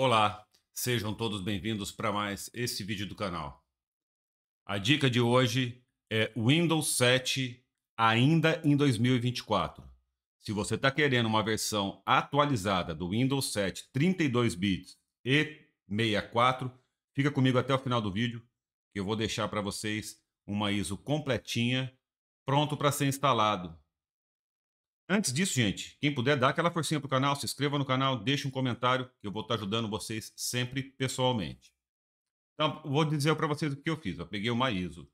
Olá, sejam todos bem-vindos para mais esse vídeo do canal. A dica de hoje é Windows 7 ainda em 2024. Se você está querendo uma versão atualizada do Windows 7 32 bits e 64, fica comigo até o final do vídeo que eu vou deixar para vocês uma ISO completinha pronto para ser instalado. Antes disso, gente, quem puder dar aquela forcinha pro canal, se inscreva no canal, deixe um comentário, que eu vou estar ajudando vocês sempre pessoalmente. Então, vou dizer para vocês o que eu fiz. Eu peguei uma ISO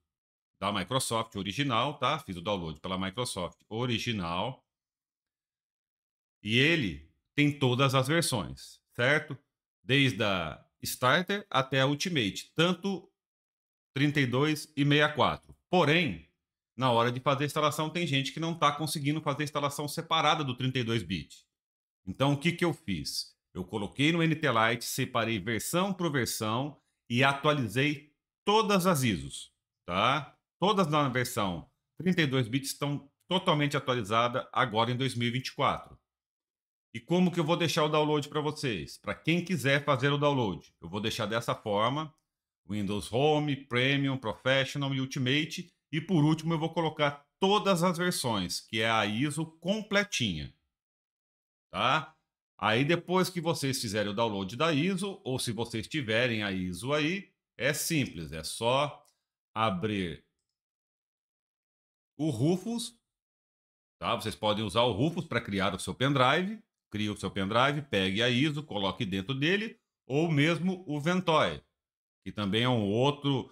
da Microsoft original, tá? Fiz o download pela Microsoft original. E ele tem todas as versões, certo? Desde a Starter até a Ultimate, tanto 32 e 64. Porém, na hora de fazer a instalação, tem gente que não está conseguindo fazer a instalação separada do 32-bit. Então, o que, que eu fiz? Eu coloquei no NTLite, separei versão por versão e atualizei todas as ISOs, tá? Todas na versão 32-bit estão totalmente atualizadas agora em 2024. E como que eu vou deixar o download para vocês? Para quem quiser fazer o download, eu vou deixar dessa forma: Windows Home, Premium, Professional e Ultimate e por último, eu vou colocar todas as versões, que é a ISO completinha. Tá? Aí depois que vocês fizerem o download da ISO, ou se vocês tiverem a ISO aí, é simples, é só abrir o Rufus, tá? Vocês podem usar o Rufus para criar o seu pendrive, cria o seu pendrive, pegue a ISO, coloque dentro dele, ou mesmo o Ventoy, que também é um outro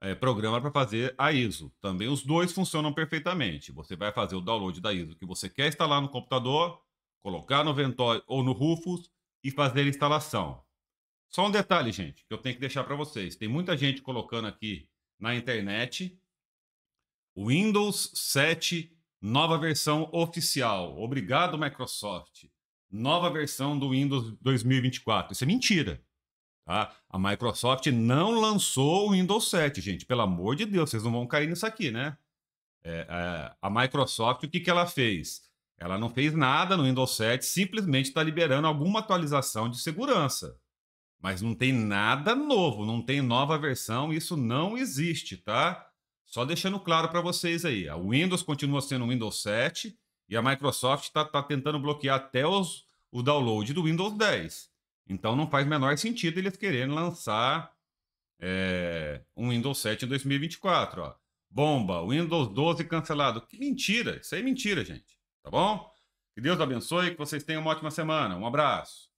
é, programa para fazer a ISO. Também os dois funcionam perfeitamente. Você vai fazer o download da ISO que você quer instalar no computador, colocar no Ventoy ou no Rufus e fazer a instalação. Só um detalhe, gente, que eu tenho que deixar para vocês. Tem muita gente colocando aqui na internet Windows 7 nova versão oficial. Obrigado Microsoft. Nova versão do Windows 2024. Isso é mentira. Tá? A Microsoft não lançou o Windows 7, gente. Pelo amor de Deus, vocês não vão cair nisso aqui, né? É, a, é, a Microsoft, o que, que ela fez? Ela não fez nada no Windows 7, simplesmente está liberando alguma atualização de segurança. Mas não tem nada novo, não tem nova versão, isso não existe, tá? Só deixando claro para vocês aí, O Windows continua sendo o Windows 7 e a Microsoft está tá tentando bloquear até os, o download do Windows 10. Então não faz menor sentido eles quererem lançar é, um Windows 7 em 2024. Ó. Bomba, Windows 12 cancelado. Que mentira, isso aí é mentira, gente. Tá bom? Que Deus abençoe, que vocês tenham uma ótima semana. Um abraço.